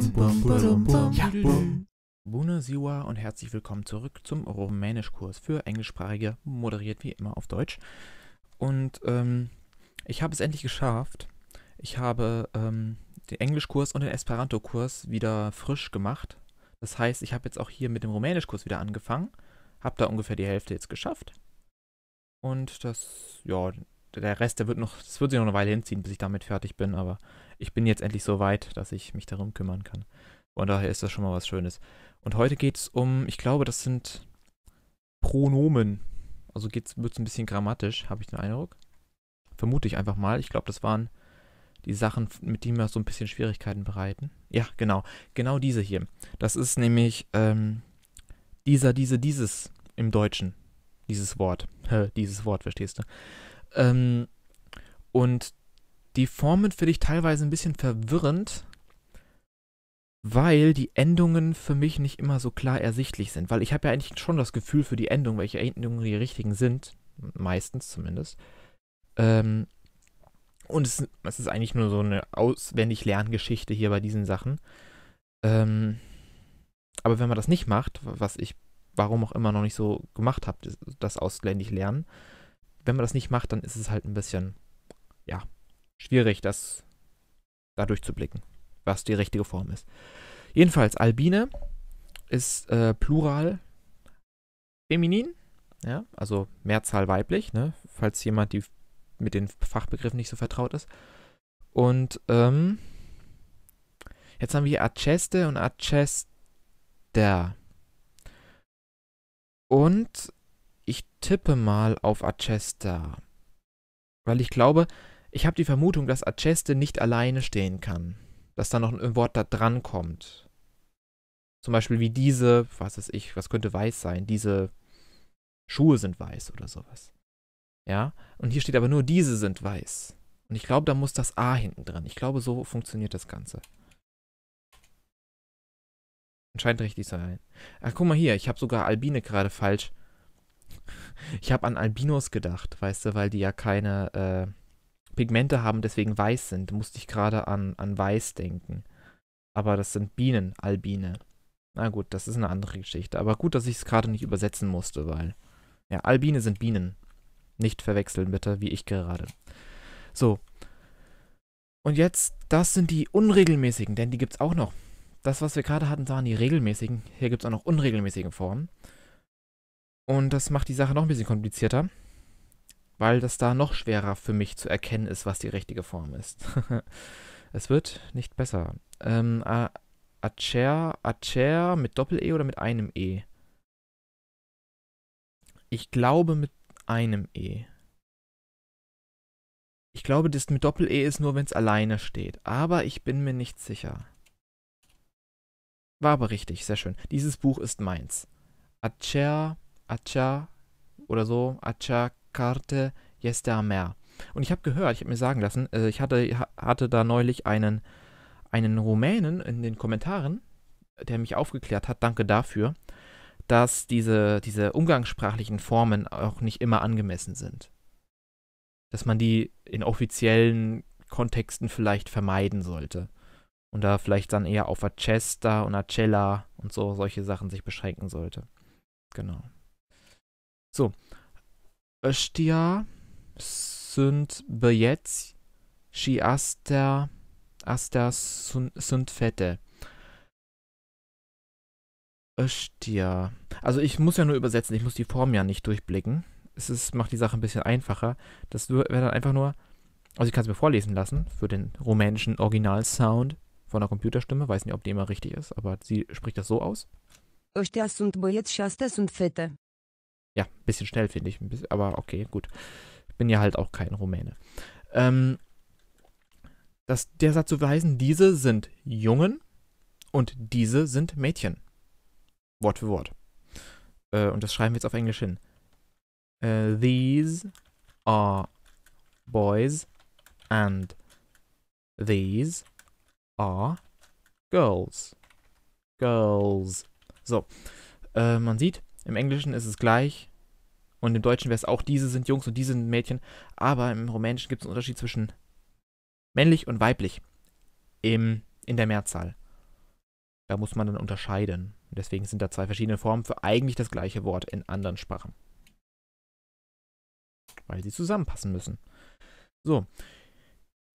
Ja. Siwa und herzlich willkommen zurück zum Rumänischkurs für Englischsprachige, moderiert wie immer auf Deutsch. Und ähm, ich habe es endlich geschafft. Ich habe ähm, den Englischkurs und den Esperanto-Kurs wieder frisch gemacht. Das heißt, ich habe jetzt auch hier mit dem Rumänischkurs wieder angefangen. Habe da ungefähr die Hälfte jetzt geschafft. Und das, ja, der Rest, der wird noch, das wird sich noch eine Weile hinziehen, bis ich damit fertig bin, aber ich bin jetzt endlich so weit, dass ich mich darum kümmern kann. Von daher ist das schon mal was Schönes. Und heute geht es um, ich glaube, das sind Pronomen. Also wird es ein bisschen grammatisch, habe ich den Eindruck. Vermute ich einfach mal. Ich glaube, das waren die Sachen, mit denen wir so ein bisschen Schwierigkeiten bereiten. Ja, genau. Genau diese hier. Das ist nämlich ähm, dieser, diese, dieses im Deutschen. Dieses Wort. dieses Wort, verstehst du? Ähm, und die Formen finde ich teilweise ein bisschen verwirrend, weil die Endungen für mich nicht immer so klar ersichtlich sind. Weil ich habe ja eigentlich schon das Gefühl für die Endung, welche Endungen die richtigen sind. Meistens zumindest. Ähm, und es, es, ist eigentlich nur so eine auswendig Lerngeschichte hier bei diesen Sachen. Ähm, aber wenn man das nicht macht, was ich warum auch immer noch nicht so gemacht habe, das auswendig lernen, wenn man das nicht macht, dann ist es halt ein bisschen, ja, schwierig, das da durchzublicken, was die richtige Form ist. Jedenfalls, Albine ist äh, plural feminin, ja, also Mehrzahl weiblich, ne, falls jemand die, mit den Fachbegriffen nicht so vertraut ist. Und ähm, jetzt haben wir Aceste und Acester. Und ich tippe mal auf Acesta. Weil ich glaube, ich habe die Vermutung, dass Aceste nicht alleine stehen kann. Dass da noch ein Wort da dran kommt. Zum Beispiel wie diese, was weiß ich, was könnte weiß sein? Diese Schuhe sind weiß oder sowas. Ja, und hier steht aber nur, diese sind weiß. Und ich glaube, da muss das A hinten dran. Ich glaube, so funktioniert das Ganze. Scheint richtig zu sein. Ach, guck mal hier, ich habe sogar Albine gerade falsch. Ich habe an Albinos gedacht, weißt du, weil die ja keine, äh, Pigmente haben, deswegen weiß sind, musste ich gerade an, an weiß denken. Aber das sind Bienen, Albine. Na gut, das ist eine andere Geschichte. Aber gut, dass ich es gerade nicht übersetzen musste, weil. Ja, Albine sind Bienen. Nicht verwechseln, bitte, wie ich gerade. So. Und jetzt, das sind die unregelmäßigen, denn die gibt es auch noch. Das, was wir gerade hatten, waren die regelmäßigen. Hier gibt es auch noch unregelmäßige Formen. Und das macht die Sache noch ein bisschen komplizierter weil das da noch schwerer für mich zu erkennen ist, was die richtige Form ist. es wird nicht besser. Ähm, Acher, Acer, mit Doppel-E oder mit einem E? Ich glaube mit einem E. Ich glaube, das mit Doppel-E ist nur, wenn es alleine steht. Aber ich bin mir nicht sicher. War aber richtig, sehr schön. Dieses Buch ist meins. Acher, Acher oder so, Acher Karte Jestamer. Und ich habe gehört, ich habe mir sagen lassen, äh, ich hatte, hatte da neulich einen, einen Rumänen in den Kommentaren, der mich aufgeklärt hat, danke dafür, dass diese, diese umgangssprachlichen Formen auch nicht immer angemessen sind. Dass man die in offiziellen Kontexten vielleicht vermeiden sollte. Und da vielleicht dann eher auf Acesta und Acella und so solche Sachen sich beschränken sollte. Genau. So, Östia sunt băieți și aster, aster sunt, sunt fete. Östia. Also ich muss ja nur übersetzen, ich muss die Form ja nicht durchblicken. Es ist, macht die Sache ein bisschen einfacher. Das wäre dann einfach nur, also ich kann es mir vorlesen lassen für den rumänischen Originalsound von der Computerstimme. Weiß nicht, ob die immer richtig ist, aber sie spricht das so aus. Östia sunt băieți și astea sunt fete. Ja, ein bisschen schnell finde ich, bisschen, aber okay, gut. Ich bin ja halt auch kein Rumäne. Ähm, das, der Satz zu heißen, diese sind Jungen und diese sind Mädchen. Wort für Wort. Äh, und das schreiben wir jetzt auf Englisch hin. Uh, these are boys and these are girls. Girls. So, äh, man sieht, im Englischen ist es gleich und im Deutschen wäre es auch, diese sind Jungs und diese sind Mädchen. Aber im Rumänischen gibt es einen Unterschied zwischen männlich und weiblich im, in der Mehrzahl. Da muss man dann unterscheiden. deswegen sind da zwei verschiedene Formen für eigentlich das gleiche Wort in anderen Sprachen. Weil sie zusammenpassen müssen. So.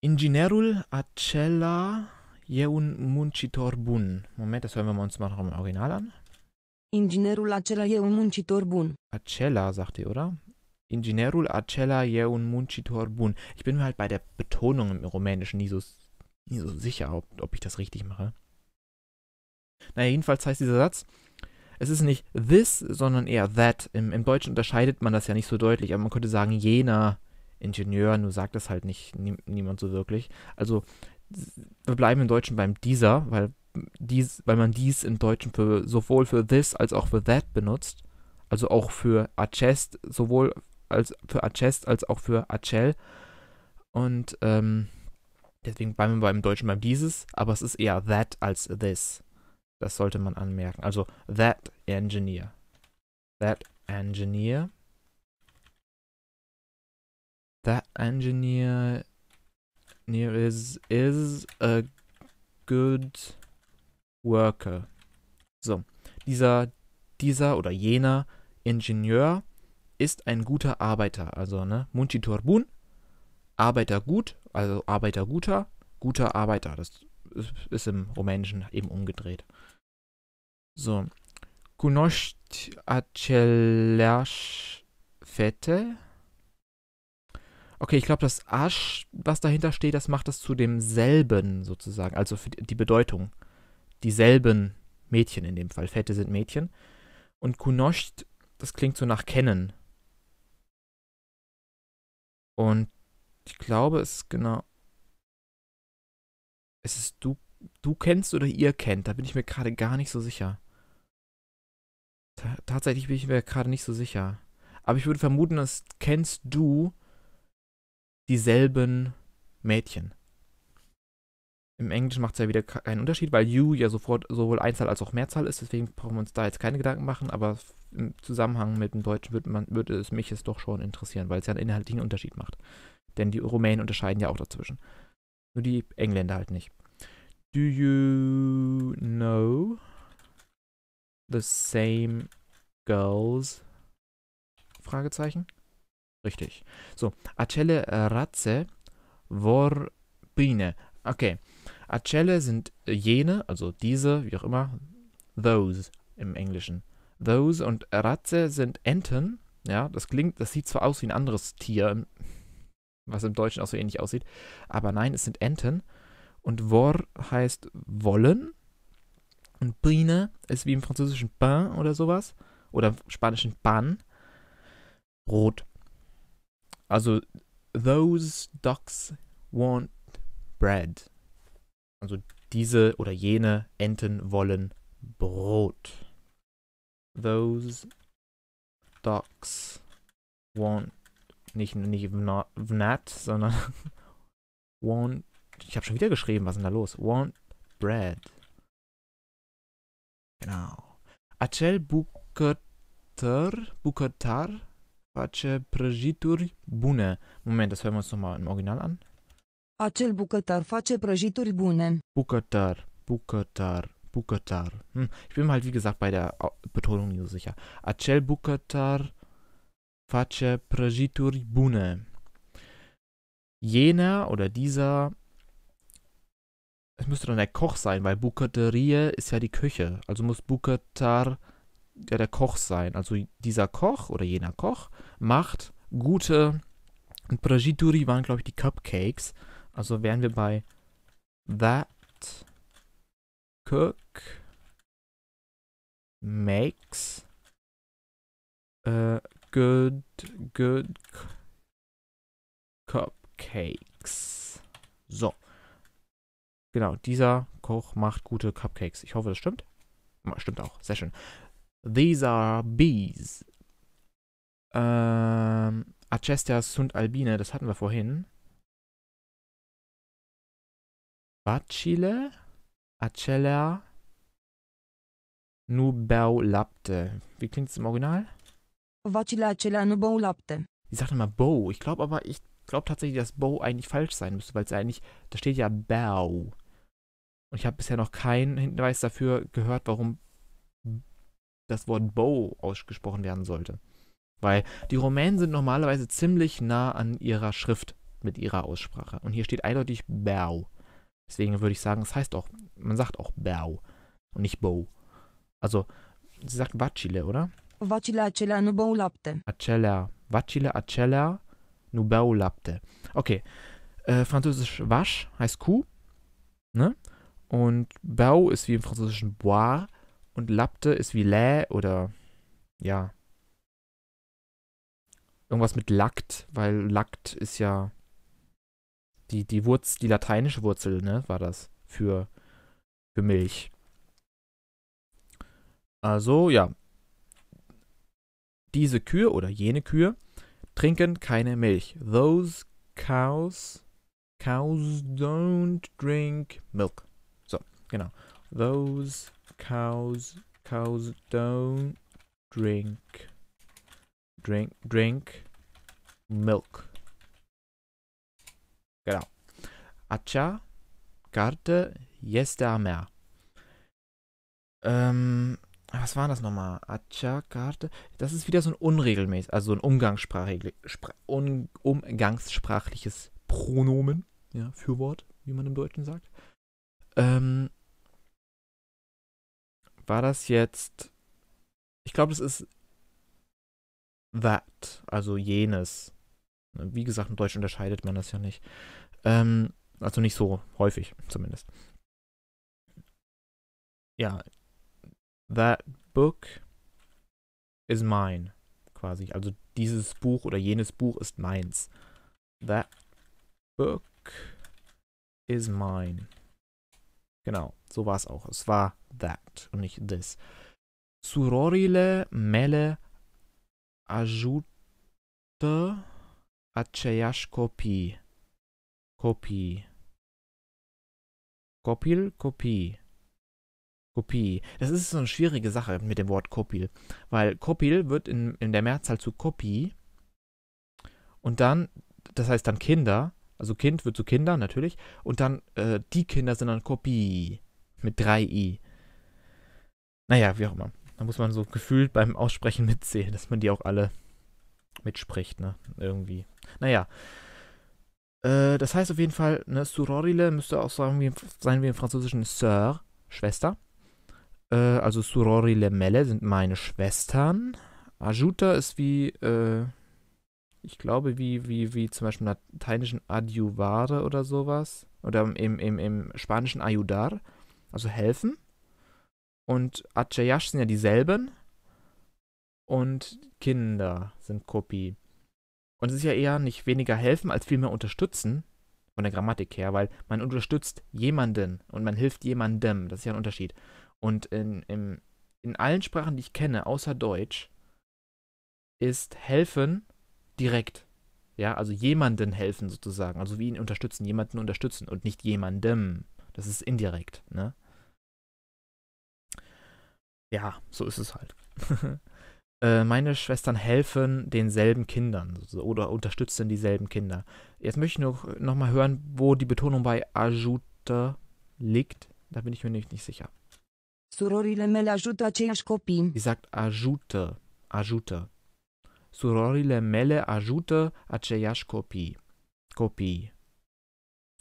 Inginerul acela jeun un muncitor bun. Moment, das hören wir uns mal noch im Original an. Inginerul acela e un muncitor bun. Acela, sagt ihr, oder? Inginerul acela e un muncitor bun. Ich bin mir halt bei der Betonung im Rumänischen nie so, nie so sicher, ob, ob ich das richtig mache. Naja, jedenfalls heißt dieser Satz, es ist nicht this, sondern eher that. Im, Im, Deutschen unterscheidet man das ja nicht so deutlich, aber man könnte sagen jener Ingenieur, nur sagt das halt nicht nie, niemand so wirklich. Also wir bleiben im Deutschen beim dieser, weil dies, weil man dies im Deutschen für, sowohl für this als auch für that benutzt, also auch für Acest, sowohl als für Acest als auch für Acel. Und ähm, deswegen bleiben wir beim Deutschen beim dieses, aber es ist eher that als this. Das sollte man anmerken. Also that engineer. That engineer. That engineer is, is a good worker. So, dieser, dieser oder jener Ingenieur ist ein guter Arbeiter. Also, ne, Munchiturbun, Arbeiter gut, also Arbeiter guter, guter Arbeiter. Das ist im Rumänischen eben umgedreht. So, cunoști aceleași Okay, ich glaube, das Asch, was dahinter steht, das macht es zu demselben sozusagen, also für die Bedeutung dieselben Mädchen in dem Fall. Fette sind Mädchen. Und Kunosht, das klingt so nach kennen. Und ich glaube, es ist genau. Es ist du, du kennst oder ihr kennt. Da bin ich mir gerade gar nicht so sicher. T tatsächlich bin ich mir gerade nicht so sicher. Aber ich würde vermuten, dass kennst du dieselben Mädchen. Im Englischen macht es ja wieder keinen Unterschied, weil you ja sofort sowohl Einzahl als auch Mehrzahl ist, deswegen brauchen wir uns da jetzt keine Gedanken machen, aber im Zusammenhang mit dem Deutschen würde, man, würde es mich jetzt doch schon interessieren, weil es ja einen inhaltlichen Unterschied macht. Denn die Rumänen unterscheiden ja auch dazwischen. Nur die Engländer halt nicht. Do you know the same girls? Fragezeichen. Richtig. So, acele razze vorbine. Okay, Acelle sind äh, jene, also diese, wie auch immer, those im Englischen. Those und Razze sind Enten. Ja, das klingt, das sieht zwar aus wie ein anderes Tier, was im Deutschen auch so ähnlich aussieht, aber nein, es sind Enten. Und vor heißt wollen. Und brine ist wie im französischen pain oder sowas. Oder im spanischen pan. Rot. Also, those ducks want bread. Also diese oder jene Enten wollen Brot. Those ducks want nicht nicht not, sondern want ich habe schon wieder geschrieben, was ist denn da los? Want bread. Genau. Acel bucătar, bukatar face prăjituri bune. Moment, das hören wir uns nochmal im Original an. Acel bucătar face prăjituri bune. Bucătar, bucătar, bucătar. Hm. Ich bin mir halt, wie gesagt, bei der Betonung nicht so sicher. Acel bucătar face prăjituri bune. Jener oder dieser es müsste dann der Koch sein, weil Bukaterie ist ja die Küche. Also muss Bukatar ja der Koch sein. Also dieser Koch oder jener Koch macht gute. Und Prajituri waren, glaube ich, die Cupcakes. Also wären wir bei that cook makes uh, good good cupcakes. So. Genau, dieser Koch macht gute Cupcakes. Ich hoffe, das stimmt. Stimmt auch. Sehr schön. These are bees. Ähm, Acestia sunt albine, das hatten wir vorhin. Bacile, Acela, nu beau Lapte. Wie klingt es im Original? Vacile Acela, nu beau Lapte. Ich sagte mal Bow. Ich glaube aber, ich glaube tatsächlich, dass Bow eigentlich falsch sein müsste, weil es eigentlich, da steht ja Bow. Und ich habe bisher noch keinen Hinweis dafür gehört, warum das Wort Bow ausgesprochen werden sollte. Weil die Rumänen sind normalerweise ziemlich nah an ihrer Schrift mit ihrer Aussprache. Und hier steht eindeutig Bow. Deswegen würde ich sagen, es das heißt auch, man sagt auch Bao und nicht Bow. Also, sie sagt Vacile, oder? Vacile acelea nu bau lapte. Acelea. Vacile acelea nu bau lapte. Okay. Äh, Französisch wasch heißt Kuh. Ne? Und bau ist wie im Französischen bois. Und lapte ist wie lä oder ja. Irgendwas mit lackt, weil lackt ist ja die, die Wurz, die lateinische Wurzel, ne, war das für, für Milch. Also, ja. Diese Kühe oder jene Kühe trinken keine Milch. Those cows, cows don't drink milk. So, genau. Those cows, cows don't drink, drink, drink milk. Genau. Acha, Karte, Yestermer. Ähm, was war das nochmal? Acha-Karte. Das ist wieder so ein unregelmäßig, also so ein un, umgangssprachliches Pronomen. Ja, Fürwort, wie man im Deutschen sagt. Ähm, war das jetzt. Ich glaube, das ist that, also jenes. Wie gesagt, in Deutsch unterscheidet man das ja nicht. Ähm, also nicht so häufig, zumindest. Ja. That book is mine, quasi. Also dieses Buch oder jenes Buch ist meins. That book is mine. Genau, so war es auch. Es war that und nicht this. Surorile mele ajute Achayash-Kopie. Kopie. Kopil, Kopie. Kopie. Das ist so eine schwierige Sache mit dem Wort Kopil, weil Kopil wird in, in der Mehrzahl zu Kopie und dann, das heißt dann Kinder, also Kind wird zu Kinder natürlich und dann äh, die Kinder sind dann Kopie mit drei i Naja, wie auch immer. Da muss man so gefühlt beim Aussprechen mitzählen, dass man die auch alle mitspricht, ne? Irgendwie. Naja. Äh, das heißt auf jeden Fall, ne, Surorile müsste auch sagen, wie, sein wie im Französischen Sœur, Schwester. Äh, also Surorile Melle sind meine Schwestern. Ajuta ist wie, äh, ich glaube, wie, wie, wie zum Beispiel im lateinischen Adjuvare oder sowas. Oder im, im, im spanischen Ayudar, also helfen. Und Achayash sind ja dieselben. Und Kinder sind Kopie. Und es ist ja eher nicht weniger helfen, als vielmehr unterstützen, von der Grammatik her, weil man unterstützt jemanden und man hilft jemandem. Das ist ja ein Unterschied. Und in, in, in allen Sprachen, die ich kenne, außer Deutsch, ist helfen direkt. Ja, also jemanden helfen sozusagen. Also wie ihn unterstützen, jemanden unterstützen und nicht jemandem. Das ist indirekt, ne? Ja, so ist es halt. Äh, meine Schwestern helfen denselben Kindern oder unterstützen dieselben Kinder. Jetzt möchte ich noch, noch mal hören, wo die Betonung bei ajută liegt. Da bin ich mir nicht, nicht sicher. Surorile mele ajută aceiași copii. Sie sagt ajută, ajută. Surorile mele ajută aceiași copii. Copii.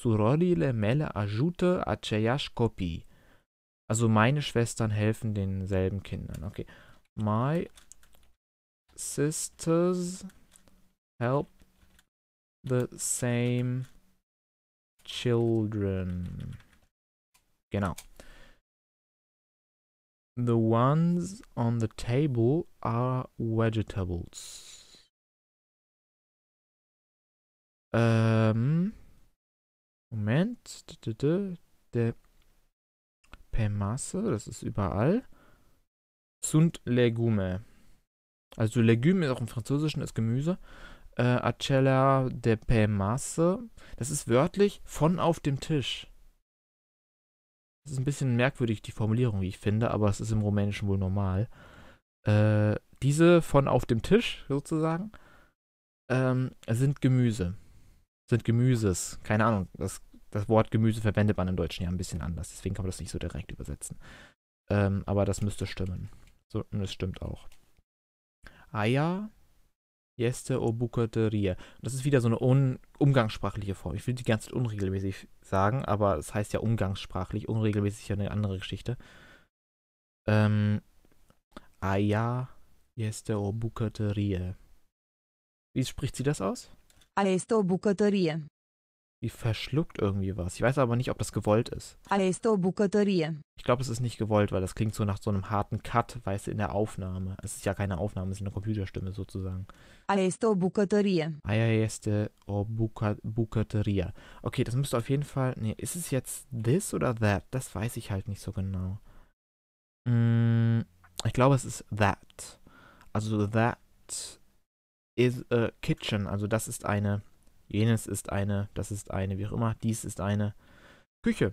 Surorile mele ajută aceiași copii. Also meine Schwestern helfen denselben Kindern. Okay. My sisters help the same children. Genau. The ones on the table are vegetables. Um, Moment. Der Pemasse, das ist überall. Sunt legume. Also Legume ist auch im Französischen ist Gemüse. Äh, Acela de Pemasse. Das ist wörtlich von auf dem Tisch. Das ist ein bisschen merkwürdig, die Formulierung, wie ich finde, aber es ist im Rumänischen wohl normal. Äh, diese von auf dem Tisch sozusagen ähm, sind Gemüse. Sind Gemüses. Keine Ahnung, das, das Wort Gemüse verwendet man im Deutschen ja ein bisschen anders, deswegen kann man das nicht so direkt übersetzen. Ähm, aber das müsste stimmen. So, und es stimmt auch. Aya Jeste Obukaterie. Das ist wieder so eine un umgangssprachliche Form. Ich will die ganze Zeit unregelmäßig sagen, aber es heißt ja umgangssprachlich. Unregelmäßig ist ja eine andere Geschichte. Ähm, Aya Jeste Obukaterie. Wie spricht sie das aus? Aesto Bukaterie. Die verschluckt irgendwie was. Ich weiß aber nicht, ob das gewollt ist. Ich glaube, es ist nicht gewollt, weil das klingt so nach so einem harten Cut, weißt du, in der Aufnahme. Es ist ja keine Aufnahme, es ist eine Computerstimme sozusagen. Okay, das müsste auf jeden Fall... Nee, ist es jetzt this oder that? Das weiß ich halt nicht so genau. Mm, ich glaube, es ist that. Also that is a kitchen. Also das ist eine jenes ist eine, das ist eine, wie auch immer, dies ist eine Küche.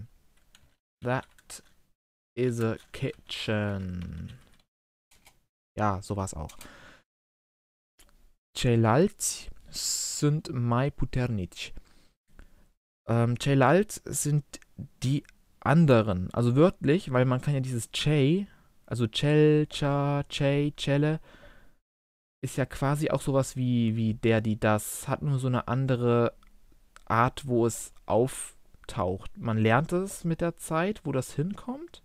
That is a kitchen. Ja, so war's auch. Celalt sind mai puternic. Ähm, Celalt sind die anderen. Also wörtlich, weil man kann ja dieses Cey, also Cel, Cha, Cey, Celle, ist ja quasi auch sowas wie, wie der, die das, hat nur so eine andere Art, wo es auftaucht. Man lernt es mit der Zeit, wo das hinkommt,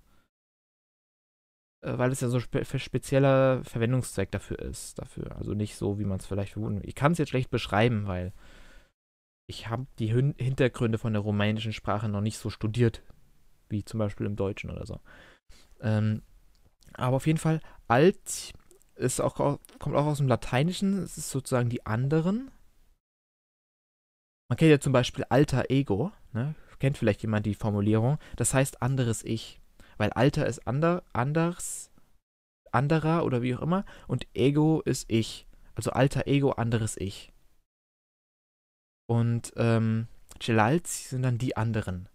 äh, weil es ja so spe spezieller Verwendungszweck dafür ist. Dafür. Also nicht so, wie man es vielleicht vermuten Ich kann es jetzt schlecht beschreiben, weil ich habe die Hin Hintergründe von der rumänischen Sprache noch nicht so studiert, wie zum Beispiel im Deutschen oder so. Ähm, aber auf jeden Fall, alt ist auch, kommt auch aus dem Lateinischen, es ist sozusagen die anderen. Man kennt ja zum Beispiel alter Ego, ne? kennt vielleicht jemand die Formulierung, das heißt anderes Ich, weil alter ist ander, anders, anderer oder wie auch immer und Ego ist Ich, also alter Ego, anderes Ich. Und ähm, Celals sind dann die anderen.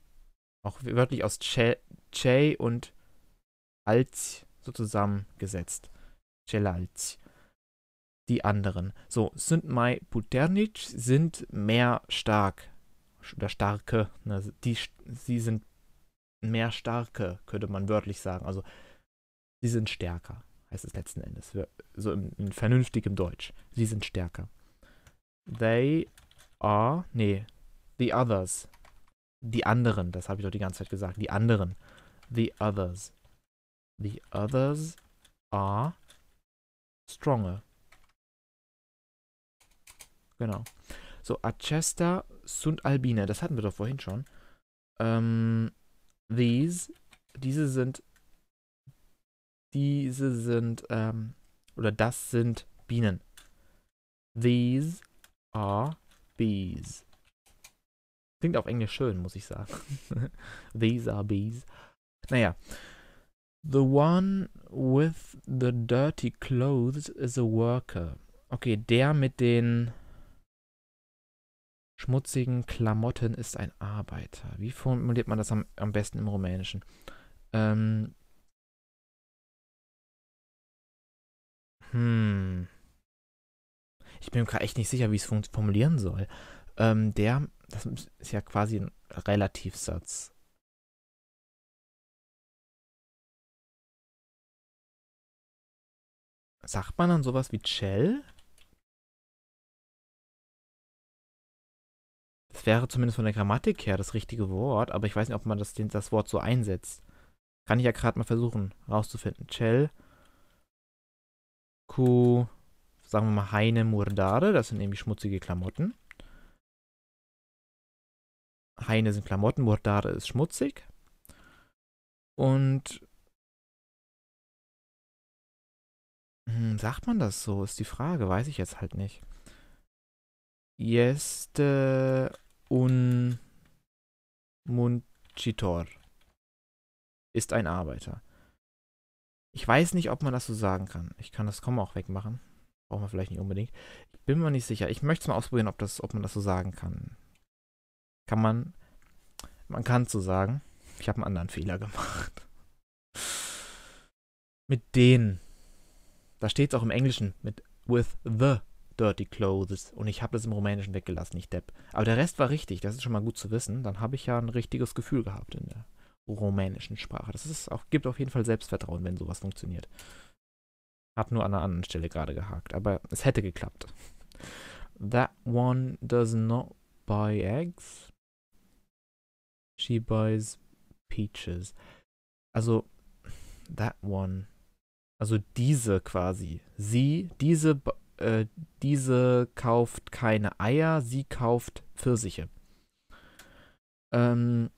Auch wörtlich aus Che, che und Alz so zusammengesetzt. Celalci. Die anderen. So, Sündmai Puternic sind mehr stark. Oder starke. Ne? Die, sie sind mehr starke, könnte man wörtlich sagen. Also, sie sind stärker, heißt es letzten Endes. So in, in vernünftigem Deutsch. Sie sind stärker. They are. Nee. The others. Die anderen. Das habe ich doch die ganze Zeit gesagt. Die anderen. The others. The others are Stronger. Genau. So, Acesta sunt Albine. Das hatten wir doch vorhin schon. Ähm, these. Diese sind. Diese sind. Ähm, oder das sind Bienen. These are bees. Klingt auf Englisch schön, muss ich sagen. These are bees. Naja. The one with the dirty clothes is a worker. Okay, der mit den schmutzigen Klamotten ist ein Arbeiter. Wie formuliert man das am, am besten im Rumänischen? Ähm. Hm. Ich bin mir gerade echt nicht sicher, wie ich es formulieren soll. Ähm, der, das ist ja quasi ein Relativsatz. Sagt man dann sowas wie Shell? Das wäre zumindest von der Grammatik her das richtige Wort, aber ich weiß nicht, ob man das, das Wort so einsetzt. Kann ich ja gerade mal versuchen rauszufinden. Shell. Ku. Sagen wir mal Heine Murdare, das sind nämlich schmutzige Klamotten. Heine sind Klamotten, Murdare ist schmutzig. Und Hm, sagt man das so? Ist die Frage. Weiß ich jetzt halt nicht. Este un Munchitor ist ein Arbeiter. Ich weiß nicht, ob man das so sagen kann. Ich kann das Komma auch wegmachen. Brauchen wir vielleicht nicht unbedingt. Ich bin mir nicht sicher. Ich möchte es mal ausprobieren, ob, das, ob man das so sagen kann. Kann man. Man kann es so sagen. Ich habe einen anderen Fehler gemacht. Mit denen da steht es auch im Englischen mit with the dirty clothes und ich habe das im Rumänischen weggelassen, nicht Depp. Aber der Rest war richtig, das ist schon mal gut zu wissen. Dann habe ich ja ein richtiges Gefühl gehabt in der rumänischen Sprache. Das ist auch, gibt auf jeden Fall Selbstvertrauen, wenn sowas funktioniert. Hat nur an einer anderen Stelle gerade gehakt, aber es hätte geklappt. That one does not buy eggs. She buys peaches. Also, that one also diese quasi. Sie, diese, äh, diese kauft keine Eier, sie kauft Pfirsiche. Ähm,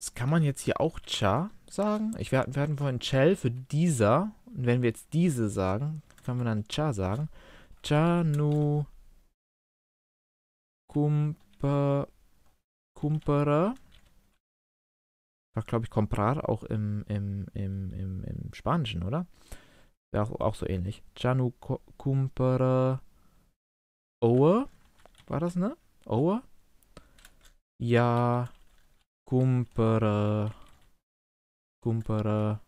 das kann man jetzt hier auch Cha sagen. Ich, wir, wir hatten vorhin Chell für dieser. Und wenn wir jetzt diese sagen, können wir dann Cha sagen. Cha nu kumpa, kumpara war, glaube ich, Comprar auch im, im, im, im, im Spanischen, oder? Wäre auch, auch so ähnlich. Janu Cumpere Owe, war das, ne? Owe? Ja, Cumpere Cumpere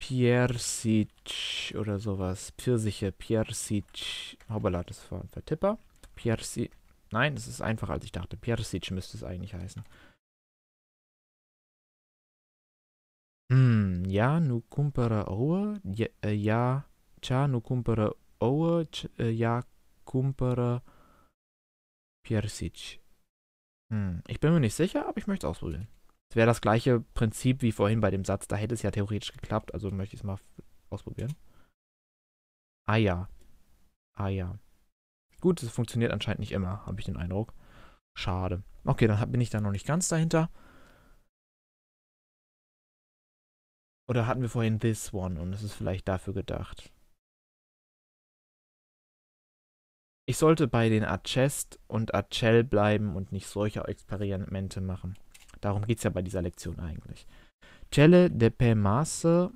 Piersic oder sowas. Pfirsiche, Piersic. Hoppala, das war ein Vertipper. Piersic. Nein, es ist einfacher, als ich dachte. Piersic müsste es eigentlich heißen. Hm, ja, nu cumpără ouă, ja, cea nu cumpără ouă, ja, cumpără äh, Piersic. Hm, ich bin mir nicht sicher, aber ich möchte es ausprobieren. Es wäre das gleiche Prinzip wie vorhin bei dem Satz, da hätte es ja theoretisch geklappt, also möchte ich es mal ausprobieren. Ah ja. Ah ja gut. Das funktioniert anscheinend nicht immer, habe ich den Eindruck. Schade. Okay, dann bin ich da noch nicht ganz dahinter. Oder hatten wir vorhin this one und es ist vielleicht dafür gedacht. Ich sollte bei den Achest und Acel bleiben und nicht solche Experimente machen. Darum geht es ja bei dieser Lektion eigentlich. Celle de Pemasse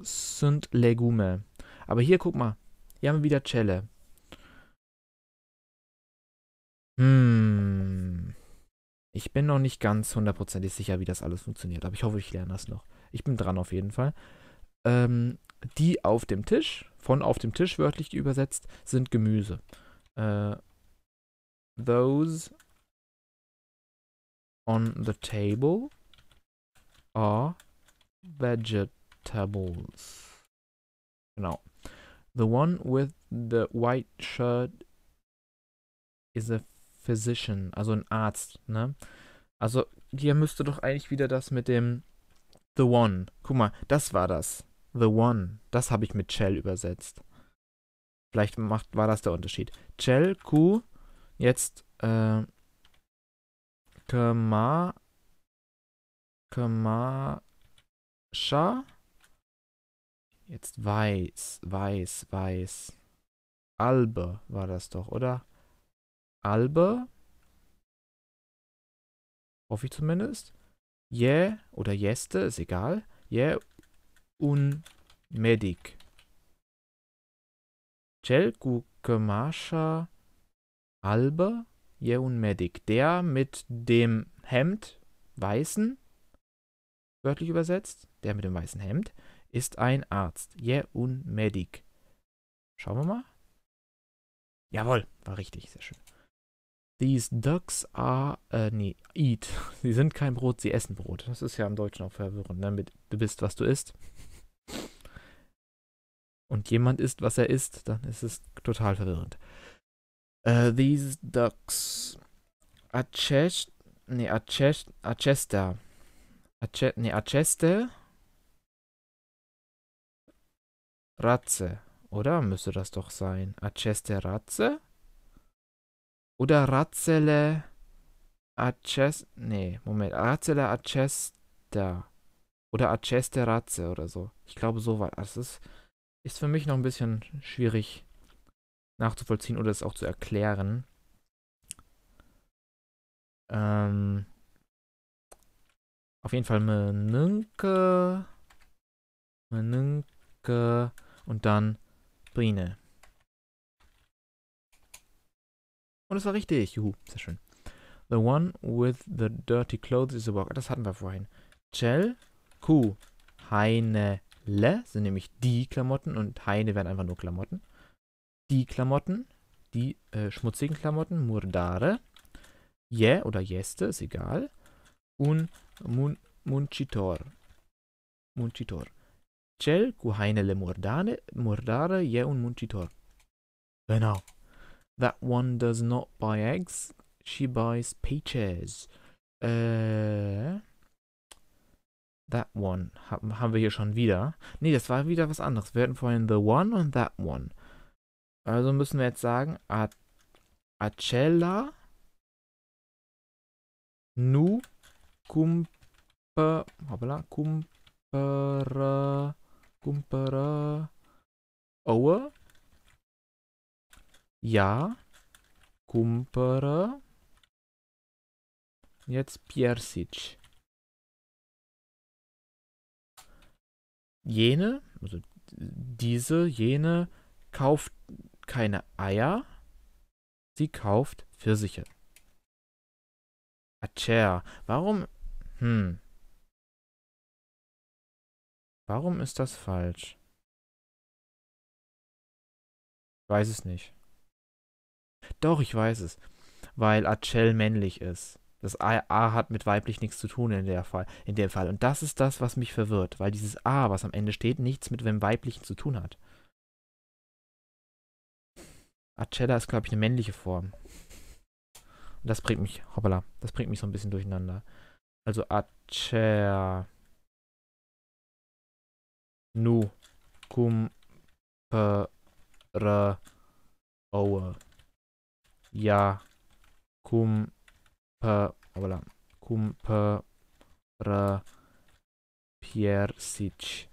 sind Legume. Aber hier, guck mal, hier haben wir wieder Celle. Hm. Ich bin noch nicht ganz hundertprozentig sicher, wie das alles funktioniert, aber ich hoffe, ich lerne das noch. Ich bin dran auf jeden Fall. Ähm, die auf dem Tisch, von auf dem Tisch wörtlich übersetzt, sind Gemüse. Äh, those on the table are vegetables. Genau. The one with the white shirt is a Physician, also ein Arzt, ne? Also hier müsste doch eigentlich wieder das mit dem The One. Guck mal, das war das. The One. Das habe ich mit Chell übersetzt. Vielleicht macht, war das der Unterschied. Chell, Q, jetzt äh, Kama, Kamasha. Jetzt weiß, weiß, weiß. Albe war das doch, oder? Albe. Hoffe ich zumindest. Je yeah, oder Jeste, ist egal. Je yeah, un medic. Cel cu cămașa albă e un medic. Der mit dem Hemd, weißen, wörtlich übersetzt, der mit dem weißen Hemd, ist ein Arzt. Je un medic. Schauen wir mal. Jawohl, war richtig, sehr schön. These ducks are, äh, nee, eat. Sie sind kein Brot, sie essen Brot. Das ist ja im Deutschen auch verwirrend, damit ne? du bist, was du isst. Und jemand isst, was er isst, dann ist es total verwirrend. Uh, these ducks. Acest, nee, Acest, Acesta. Acest, nee, Aceste. Ratze, oder? Müsste das doch sein. Aceste Ratze? Oder Razzele Acesta. Nee, Moment. Razzele Acesta. Oder Aceste Razze oder so. Ich glaube, so war das. Ist, ist für mich noch ein bisschen schwierig nachzuvollziehen oder es auch zu erklären. Ähm, auf jeden Fall Menünke, Menünke und dann Brine. Und es war richtig. Juhu, sehr schön. The one with the dirty clothes is a walker. Das hatten wir vorhin. Chell, Kuh, Heine, Le sind nämlich die Klamotten und Heine werden einfach nur Klamotten. Die Klamotten, die äh, schmutzigen Klamotten, Murdare, Je oder Jeste, ist egal. Un mun, Munchitor. Muncitor. Cel cu hainele murdare, Je und Munchitor. Genau. That one does not buy eggs. She buys peaches. Äh. That one. Haben, haben wir hier schon wieder. Nee, das war wieder was anderes. Wir hatten vorhin the one und that one. Also müssen wir jetzt sagen, A Acella nu cumpă, hoppala, cumpără, cumpără ouă ja. Kumpere. Jetzt Piersic. Jene, also diese, jene kauft keine Eier. Sie kauft Pfirsiche. Acher, warum? Hm. Warum ist das falsch? Ich weiß es nicht. Doch, ich weiß es. Weil Achel männlich ist. Das A, A, hat mit weiblich nichts zu tun in, der Fall, in dem Fall. Und das ist das, was mich verwirrt, weil dieses A, was am Ende steht, nichts mit dem Weiblichen zu tun hat. Acella ist, glaube ich, eine männliche Form. Und das bringt mich, hoppala, das bringt mich so ein bisschen durcheinander. Also Acher. Nu. Cum. Per. Owe ja cumpăra, pier piersici.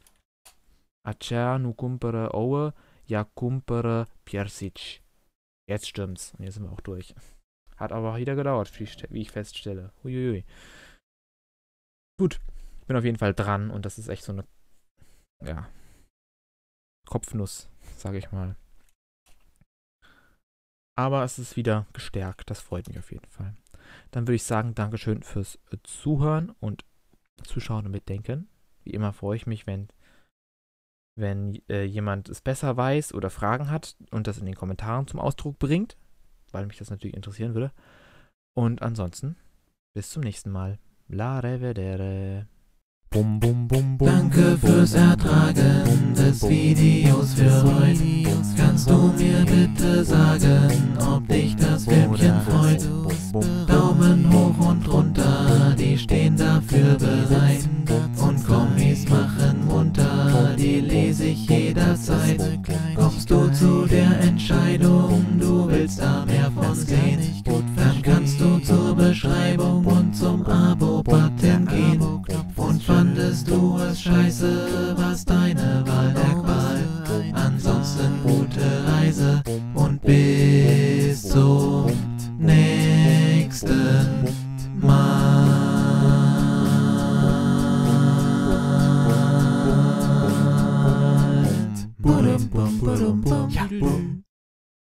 Aceea nu cumpără ouă, ea cumpără piersici. Jetzt stimmt's. Und jetzt sind wir auch durch. Hat aber auch wieder gedauert, wie ich feststelle. Uiuiui. Gut. Bin auf jeden Fall dran und das ist echt so eine, ja, Kopfnuss, sage ich mal. Aber es ist wieder gestärkt. Das freut mich auf jeden Fall. Dann würde ich sagen, Dankeschön fürs äh, Zuhören und Zuschauen und Mitdenken. Wie immer freue ich mich, wenn, wenn äh, jemand es besser weiß oder Fragen hat und das in den Kommentaren zum Ausdruck bringt, weil mich das natürlich interessieren würde. Und ansonsten, bis zum nächsten Mal. La revedere. Bum, bum, bum, Danke fürs Ertragen des Videos für heute. Kannst du mir bitte sagen, ob dich das Filmchen freut? Daumen hoch und runter, die stehen dafür bereit. Und Kommis machen munter, die lese ich jederzeit. Kommst du zu der Entscheidung, du willst damit? 白色。子。